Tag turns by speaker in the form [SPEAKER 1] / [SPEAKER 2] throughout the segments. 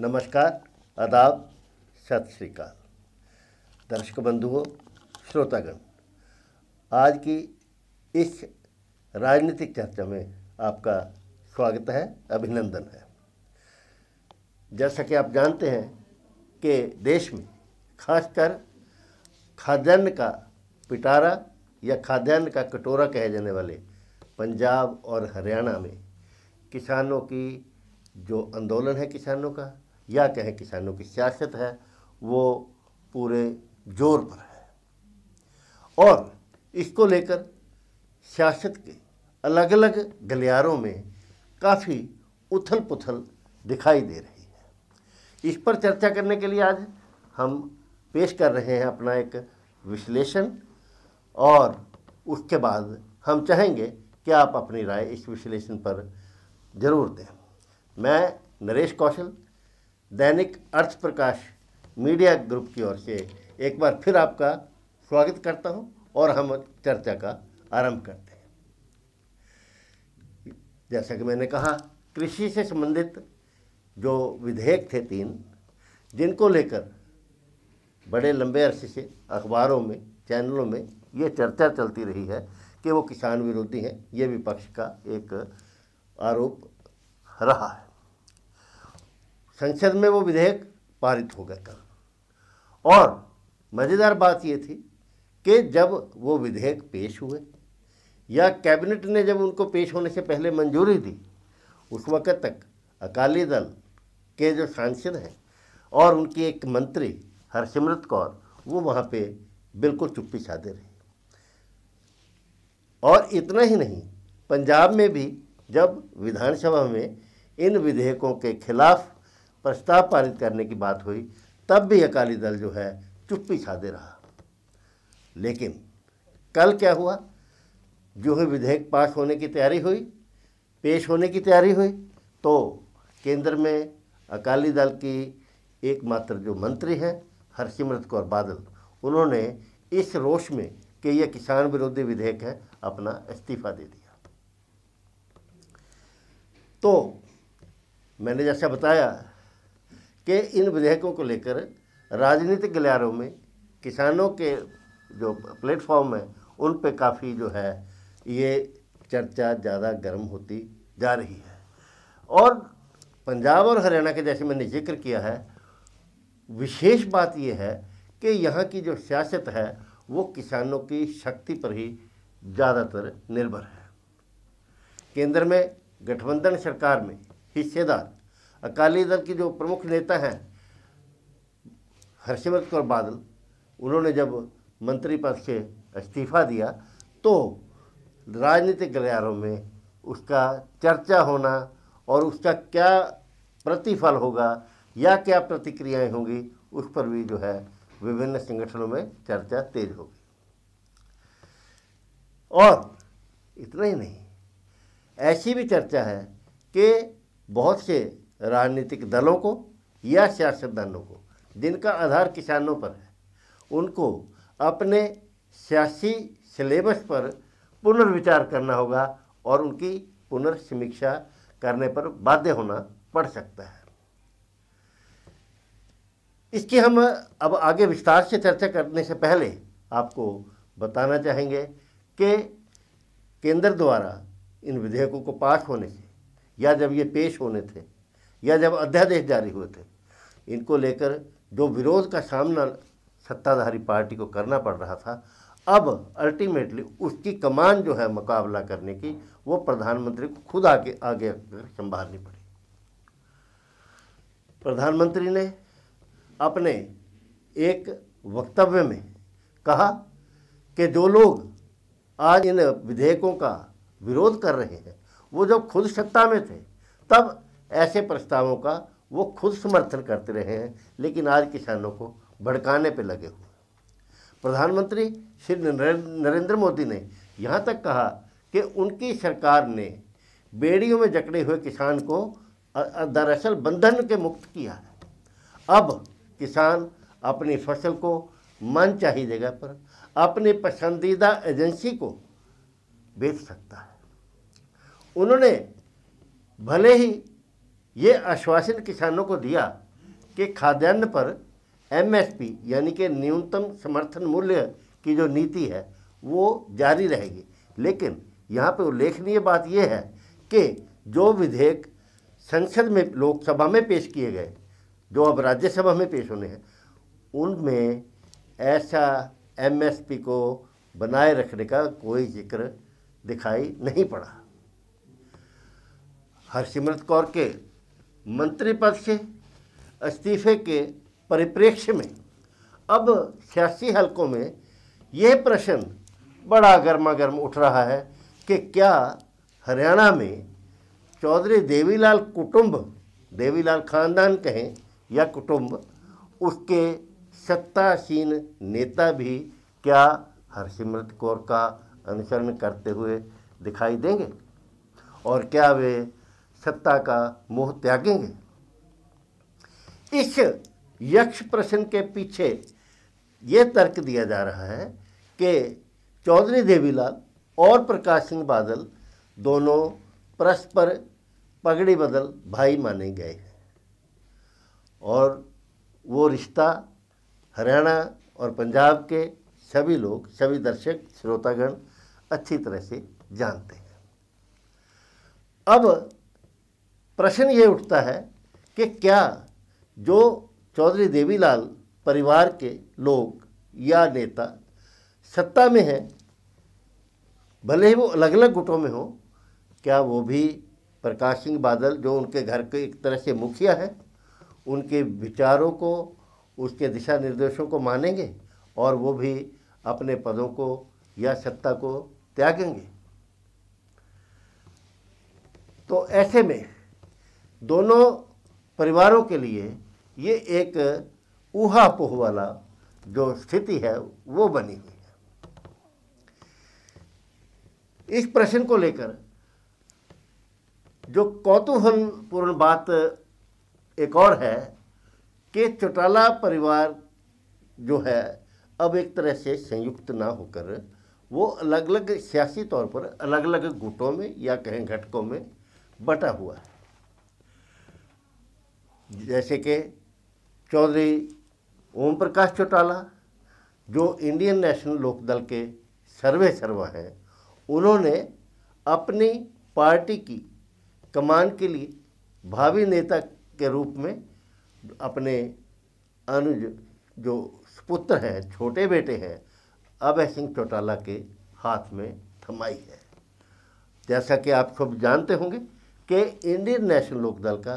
[SPEAKER 1] नमस्कार आदाब सत श्रीकाल दर्शक बंधुओं श्रोतागण आज की इस राजनीतिक चर्चा में आपका स्वागत है अभिनंदन है जैसा कि आप जानते हैं कि देश में खासकर खाद्यान्न का पिटारा या खाद्यान्न का कटोरा कहे जाने वाले पंजाब और हरियाणा में किसानों की जो आंदोलन है किसानों का या कहें किसानों की सियासत है वो पूरे जोर पर है और इसको लेकर सियासत के अलग अलग गलियारों में काफ़ी उथल पुथल दिखाई दे रही है इस पर चर्चा करने के लिए आज हम पेश कर रहे हैं अपना एक विश्लेषण और उसके बाद हम चाहेंगे कि आप अपनी राय इस विश्लेषण पर ज़रूर दें मैं नरेश कौशल दैनिक अर्थ प्रकाश मीडिया ग्रुप की ओर से एक बार फिर आपका स्वागत करता हूं और हम चर्चा का आरंभ करते हैं जैसा कि मैंने कहा कृषि से संबंधित जो विधेयक थे तीन जिनको लेकर बड़े लंबे अरसे से अखबारों में चैनलों में ये चर्चा चलती रही है कि वो किसान विरोधी हैं ये विपक्ष का एक आरोप रहा है संसद में वो विधेयक पारित हो गया था और मज़ेदार बात ये थी कि जब वो विधेयक पेश हुए या कैबिनेट ने जब उनको पेश होने से पहले मंजूरी दी उस वक्त तक अकाली दल के जो सांसद हैं और उनकी एक मंत्री हरसिमरत कौर वो वहाँ पे बिल्कुल चुप्पी छाते रहे और इतना ही नहीं पंजाब में भी जब विधानसभा में इन विधेयकों के खिलाफ प्रस्ताव पारित करने की बात हुई तब भी अकाली दल जो है चुप्पी छादे रहा लेकिन कल क्या हुआ जो है विधेयक पास होने की तैयारी हुई पेश होने की तैयारी हुई तो केंद्र में अकाली दल की एकमात्र जो मंत्री हैं हरसिमरत कौर बादल उन्होंने इस रोष में कि यह किसान विरोधी विधेयक है अपना इस्तीफा दे दिया तो मैंने जैसा बताया के इन विधेयकों को लेकर राजनीतिक गलियारों में किसानों के जो प्लेटफॉर्म है उन पे काफ़ी जो है ये चर्चा ज़्यादा गर्म होती जा रही है और पंजाब और हरियाणा के जैसे मैंने जिक्र किया है विशेष बात यह है कि यहाँ की जो सियासत है वो किसानों की शक्ति पर ही ज़्यादातर निर्भर है केंद्र में गठबंधन सरकार में हिस्सेदार अकाली दल के जो प्रमुख नेता हैं हरसिमरत कौर बादल उन्होंने जब मंत्री पद से इस्तीफा दिया तो राजनीतिक गलियारों में उसका चर्चा होना और उसका क्या प्रतिफल होगा या क्या प्रतिक्रियाएं होंगी उस पर भी जो है विभिन्न संगठनों में चर्चा तेज होगी और इतना ही नहीं ऐसी भी चर्चा है कि बहुत से राजनीतिक दलों को या सियासतदानों को जिनका आधार किसानों पर है उनको अपने सियासी सिलेबस पर पुनर्विचार करना होगा और उनकी पुनर्समीक्षा करने पर बाध्य होना पड़ सकता है इसकी हम अब आगे विस्तार से चर्चा करने से पहले आपको बताना चाहेंगे कि केंद्र द्वारा इन विधेयकों को पास होने से या जब ये पेश होने थे या जब अध्यादेश जारी हुए थे इनको लेकर जो विरोध का सामना सत्ताधारी पार्टी को करना पड़ रहा था अब अल्टीमेटली उसकी कमान जो है मुकाबला करने की वो प्रधानमंत्री को खुद आके आगे संभालनी पड़ी प्रधानमंत्री ने अपने एक वक्तव्य में कहा कि जो लोग आज इन विधेयकों का विरोध कर रहे हैं वो जब खुद सत्ता में थे तब ऐसे प्रस्तावों का वो खुद समर्थन करते रहे हैं लेकिन आज किसानों को भड़काने पर लगे हुए प्रधानमंत्री श्री नरेंद्र मोदी ने यहाँ तक कहा कि उनकी सरकार ने बेड़ियों में जकड़े हुए किसान को दरअसल बंधन के मुक्त किया है अब किसान अपनी फसल को मन चाही जगह पर अपनी पसंदीदा एजेंसी को बेच सकता है उन्होंने भले ही ये आश्वासन किसानों को दिया कि खाद्यान्न पर एमएसपी यानी कि न्यूनतम समर्थन मूल्य की जो नीति है वो जारी रहेगी लेकिन यहाँ पे उल्लेखनीय बात यह है कि जो विधेयक संसद में लोकसभा में पेश किए गए जो अब राज्यसभा में पेश होने हैं उनमें ऐसा एमएसपी को बनाए रखने का कोई जिक्र दिखाई नहीं पड़ा हरसिमरत कौर के मंत्री पद से इस्तीफे के परिप्रेक्ष्य में अब सियासी हलकों में यह प्रश्न बड़ा गर्मा गर्म उठ रहा है कि क्या हरियाणा में चौधरी देवीलाल कुटुंब देवीलाल खानदान कहें या कुटुंब उसके सत्तासीन नेता भी क्या हरसिमरत कौर का अनुसरण करते हुए दिखाई देंगे और क्या वे सत्ता का मोह त्यागेंगे इस यक्ष प्रश्न के पीछे ये तर्क दिया जा रहा है कि चौधरी देवीलाल और प्रकाश सिंह बादल दोनों परस्पर पगड़ी बदल भाई माने गए हैं और वो रिश्ता हरियाणा और पंजाब के सभी लोग सभी दर्शक श्रोतागण अच्छी तरह से जानते हैं अब प्रश्न ये उठता है कि क्या जो चौधरी देवीलाल परिवार के लोग या नेता सत्ता में हैं भले ही वो अलग अलग गुटों में हो क्या वो भी प्रकाश सिंह बादल जो उनके घर के एक तरह से मुखिया है उनके विचारों को उसके दिशा निर्देशों को मानेंगे और वो भी अपने पदों को या सत्ता को त्यागेंगे तो ऐसे में दोनों परिवारों के लिए ये एक ऊहापोह वाला जो स्थिति है वो बनी हुई है इस प्रश्न को लेकर जो कौतूहलपूर्ण बात एक और है कि चौटाला परिवार जो है अब एक तरह से संयुक्त ना होकर वो अलग अलग सियासी तौर पर अलग अलग गुटों में या कहें घटकों में बटा हुआ है जैसे कि चौधरी ओम प्रकाश चौटाला जो इंडियन नेशनल लोकदल के सर्वे सर्वा हैं उन्होंने अपनी पार्टी की कमान के लिए भावी नेता के रूप में अपने अनुज जो पुत्र हैं छोटे बेटे हैं अभय सिंह चौटाला के हाथ में थमाई है जैसा कि आप सब जानते होंगे कि इंडियन नेशनल लोकदल का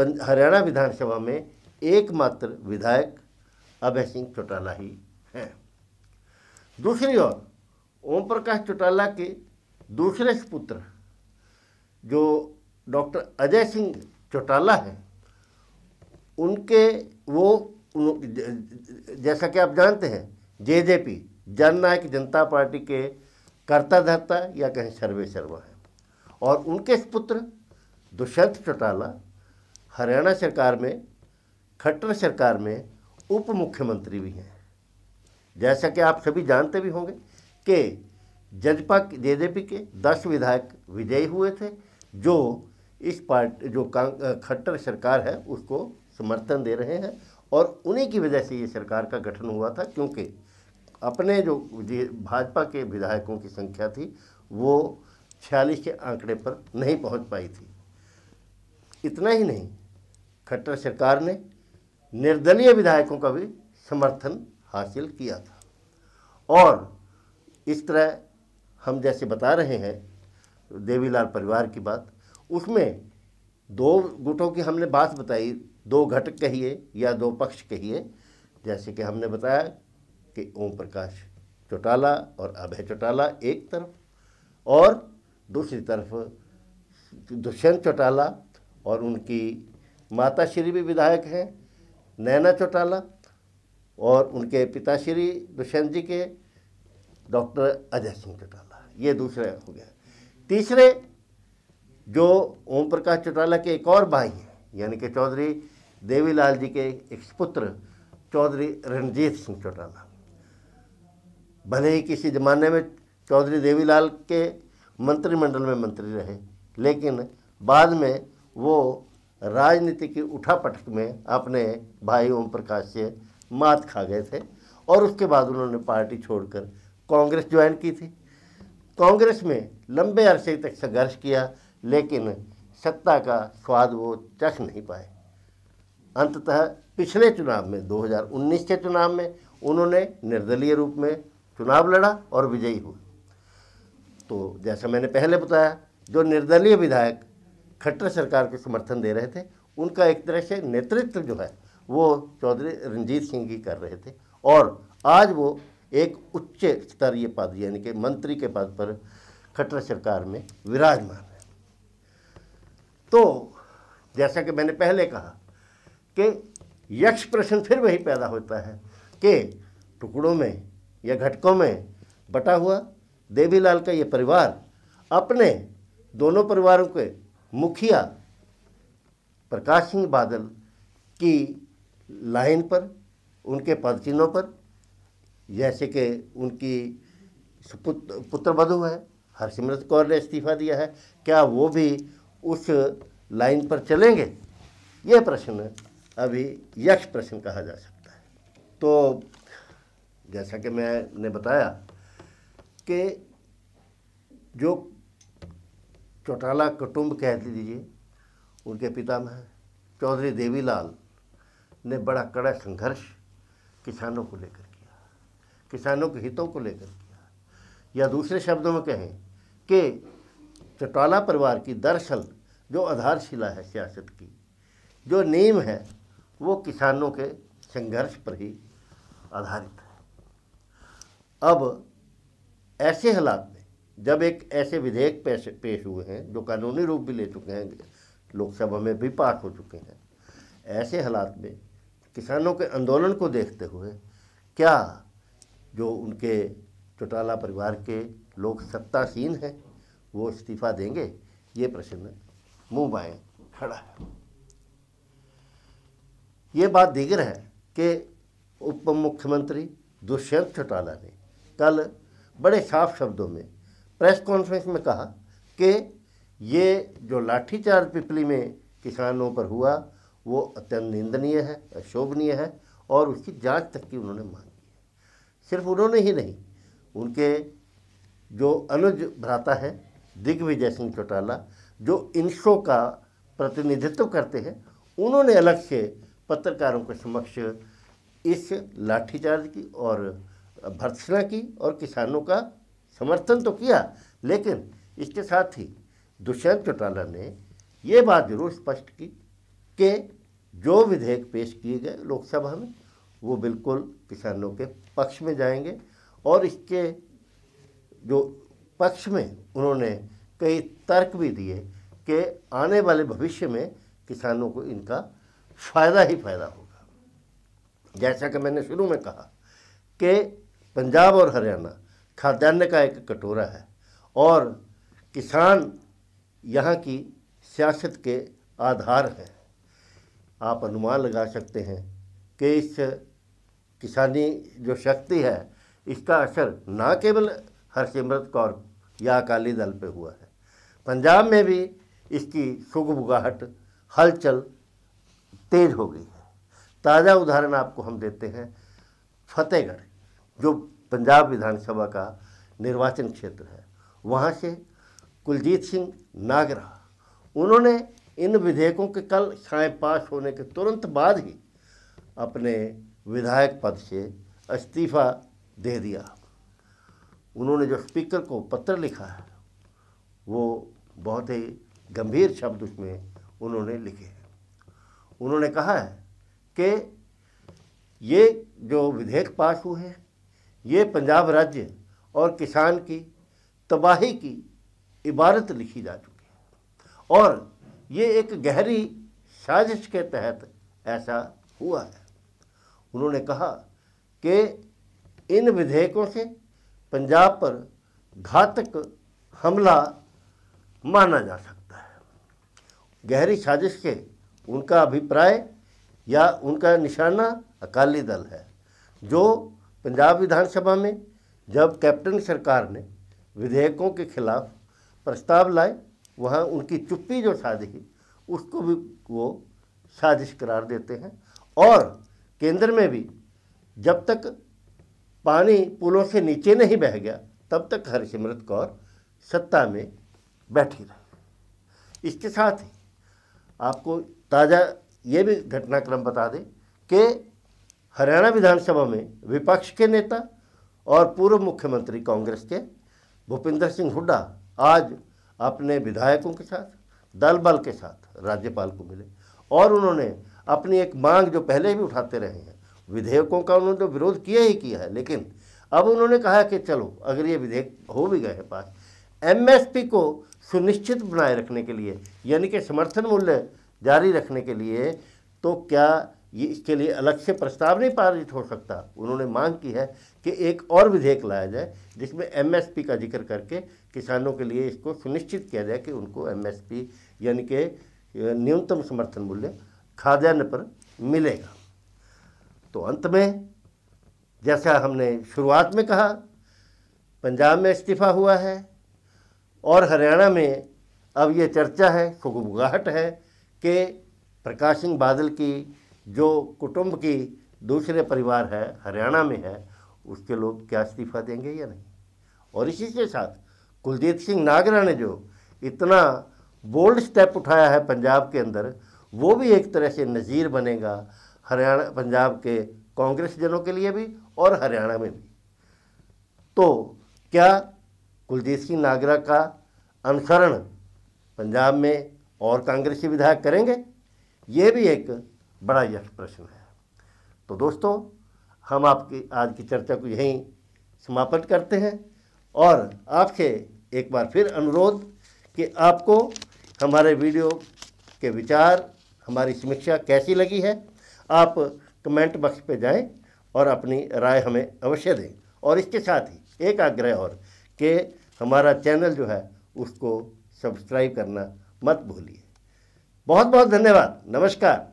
[SPEAKER 1] हरियाणा विधानसभा में एकमात्र विधायक अभय सिंह चौटाला ही हैं दूसरी ओर ओम प्रकाश चौटाला के दूसरे सुपुत्र जो डॉक्टर अजय सिंह चौटाला हैं उनके वो जैसा कि आप जानते हैं जे जे पी जननायक जनता पार्टी के कर्ता धर्ता या कहें सर्वे सर्वा हैं और उनके पुत्र दुष्यंत चौटाला हरियाणा सरकार में खट्टर सरकार में उप मुख्यमंत्री भी हैं जैसा कि आप सभी जानते भी होंगे कि जजपा जे जे पी के दस विधायक विजयी हुए थे जो इस पार्टी जो खट्टर सरकार है उसको समर्थन दे रहे हैं और उन्हीं की वजह से ये सरकार का गठन हुआ था क्योंकि अपने जो भाजपा के विधायकों की संख्या थी वो छियालीस के आंकड़े पर नहीं पहुंच पाई थी इतना ही नहीं खट्टर सरकार ने निर्दलीय विधायकों का भी समर्थन हासिल किया था और इस तरह हम जैसे बता रहे हैं देवीलाल परिवार की बात उसमें दो गुटों की हमने बात बताई दो घटक कहिए या दो पक्ष कहिए जैसे कि हमने बताया कि ओम प्रकाश चौटाला और अभय चौटाला एक तरफ और दूसरी तरफ दुष्यंत चौटाला और उनकी माता श्री भी विधायक हैं नैना चौटाला और उनके पिता श्री दुष्यंत जी के डॉक्टर अजय सिंह चौटाला ये दूसरे हो गया तीसरे जो ओम प्रकाश चौटाला के एक और भाई हैं यानी कि चौधरी देवीलाल जी के एक पुत्र चौधरी रणजीत सिंह चौटाला भले ही किसी ज़माने में चौधरी देवीलाल के मंत्रिमंडल में मंत्री रहे लेकिन बाद में वो राजनीति की उठापटक में अपने भाई ओम प्रकाश से मात खा गए थे और उसके बाद उन्होंने पार्टी छोड़कर कांग्रेस ज्वाइन की थी कांग्रेस में लंबे अरसे तक संघर्ष किया लेकिन सत्ता का स्वाद वो चख नहीं पाए अंततः पिछले चुनाव में 2019 के चुनाव में उन्होंने निर्दलीय रूप में चुनाव लड़ा और विजयी हुए तो जैसा मैंने पहले बताया जो निर्दलीय विधायक खट्टर सरकार को समर्थन दे रहे थे उनका एक तरह से नेतृत्व जो है वो चौधरी रंजीत सिंह की कर रहे थे और आज वो एक उच्च स्तरीय पद यानी कि मंत्री के पद पर खट्टर सरकार में विराजमान है तो जैसा कि मैंने पहले कहा कि यक्ष प्रश्न फिर वही पैदा होता है कि टुकड़ों में या घटकों में बटा हुआ देवीलाल का ये परिवार अपने दोनों परिवारों के मुखिया प्रकाश सिंह बादल की लाइन पर उनके पद पर जैसे कि उनकी पुत्र वधु है हरसिमरत कौर ने इस्तीफा दिया है क्या वो भी उस लाइन पर चलेंगे ये प्रश्न अभी यक्ष प्रश्न कहा जा सकता है तो जैसा कि मैंने बताया कि जो चौटाला कुटुंब कह दीजिए उनके पिता में चौधरी देवीलाल ने बड़ा कड़ा संघर्ष किसानों को लेकर किया किसानों के हितों को लेकर किया या दूसरे शब्दों में कहें कि चौटाला परिवार की दरअसल जो आधारशिला है सियासत की जो नीम है वो किसानों के संघर्ष पर ही आधारित है अब ऐसे हालात जब एक ऐसे विधेयक पेश पेश हुए हैं जो कानूनी रूप भी ले चुके हैं लोकसभा में भी पास हो चुके हैं ऐसे हालात में किसानों के आंदोलन को देखते हुए क्या जो उनके चौटाला परिवार के लोग सत्तासीन हैं वो इस्तीफा देंगे ये प्रश्न मुँह बाएँ खड़ा है ये बात दिग्र है कि उप मुख्यमंत्री दुष्यंत चौटाला ने कल बड़े साफ शब्दों में प्रेस कॉन्फ्रेंस में कहा कि ये जो लाठीचार्ज पिपली में किसानों पर हुआ वो अत्यंत निंदनीय है अशोभनीय है और उसकी जांच तक की उन्होंने मांग की है सिर्फ उन्होंने ही नहीं उनके जो अनुज भ्राता है दिग्विजय सिंह चौटाला जो इंसो का प्रतिनिधित्व करते हैं उन्होंने अलग से पत्रकारों के समक्ष इस लाठीचार्ज की और भर्त्सना की और किसानों का समर्थन तो किया लेकिन इसके साथ ही दुष्यंत चौटाला ने ये बात जरूर स्पष्ट की कि जो विधेयक पेश किए गए लोकसभा में वो बिल्कुल किसानों के पक्ष में जाएंगे और इसके जो पक्ष में उन्होंने कई तर्क भी दिए कि आने वाले भविष्य में किसानों को इनका फ़ायदा ही फ़ायदा होगा जैसा कि मैंने शुरू में कहा कि पंजाब और हरियाणा खाद्यान्न का एक कटोरा है और किसान यहाँ की सियासत के आधार हैं आप अनुमान लगा सकते हैं कि इस किसानी जो शक्ति है इसका असर ना केवल हरसिमरत कौर या अकाली दल पे हुआ है पंजाब में भी इसकी सुगबुगाहट हलचल तेज हो गई है ताज़ा उदाहरण आपको हम देते हैं फतेहगढ़ जो पंजाब विधानसभा का निर्वाचन क्षेत्र है वहाँ से कुलजीत सिंह नागरा उन्होंने इन विधेयकों के कल छाए पास होने के तुरंत बाद ही अपने विधायक पद से इस्तीफा दे दिया उन्होंने जो स्पीकर को पत्र लिखा है वो बहुत ही गंभीर शब्द उसमें उन्होंने लिखे हैं उन्होंने कहा है कि ये जो विधेयक पास हुए हैं ये पंजाब राज्य और किसान की तबाही की इबारत लिखी जा चुकी है और ये एक गहरी साजिश के तहत ऐसा हुआ है उन्होंने कहा कि इन विधेयकों से पंजाब पर घातक हमला माना जा सकता है गहरी साजिश के उनका अभिप्राय या उनका निशाना अकाली दल है जो पंजाब विधानसभा में जब कैप्टन सरकार ने विधेयकों के खिलाफ प्रस्ताव लाए वहाँ उनकी चुप्पी जो साधगी उसको भी वो साजिश करार देते हैं और केंद्र में भी जब तक पानी पुलों से नीचे नहीं बह गया तब तक हरसिमरत कौर सत्ता में बैठी रही इसके साथ ही आपको ताज़ा ये भी घटनाक्रम बता दें कि हरियाणा विधानसभा में विपक्ष के नेता और पूर्व मुख्यमंत्री कांग्रेस के भूपिंदर सिंह हुड्डा आज अपने विधायकों के साथ दल बल के साथ राज्यपाल को मिले और उन्होंने अपनी एक मांग जो पहले भी उठाते रहे हैं विधेयकों का उन्होंने तो विरोध किया ही किया है लेकिन अब उन्होंने कहा कि चलो अगर ये विधेयक हो भी गए हैं पास एमएसपी को सुनिश्चित बनाए रखने के लिए यानी कि समर्थन मूल्य जारी रखने के लिए तो क्या ये इसके लिए अलग से प्रस्ताव नहीं पारित हो सकता उन्होंने मांग की है कि एक और विधेयक लाया जाए जिसमें एमएसपी का जिक्र करके किसानों के लिए इसको सुनिश्चित किया जाए कि उनको एमएसपी यानी कि न्यूनतम समर्थन मूल्य खाद्यान्न पर मिलेगा तो अंत में जैसा हमने शुरुआत में कहा पंजाब में इस्तीफा हुआ है और हरियाणा में अब ये चर्चा है खुगबुगाहट है कि प्रकाश सिंह बादल की जो कुटुंब की दूसरे परिवार है हरियाणा में है उसके लोग क्या इस्तीफा देंगे या नहीं और इसी के साथ कुलदीप सिंह नागरा ने जो इतना बोल्ड स्टेप उठाया है पंजाब के अंदर वो भी एक तरह से नज़ीर बनेगा हरियाणा पंजाब के कांग्रेस जनों के लिए भी और हरियाणा में भी तो क्या कुलदीप सिंह नागरा का अनुसरण पंजाब में और कांग्रेसी विधायक करेंगे ये भी एक बड़ा यह प्रश्न है तो दोस्तों हम आपकी आज की चर्चा को यहीं समापन करते हैं और आपसे एक बार फिर अनुरोध कि आपको हमारे वीडियो के विचार हमारी समीक्षा कैसी लगी है आप कमेंट बॉक्स पे जाएं और अपनी राय हमें अवश्य दें और इसके साथ ही एक आग्रह और कि हमारा चैनल जो है उसको सब्सक्राइब करना मत भूलिए बहुत बहुत धन्यवाद नमस्कार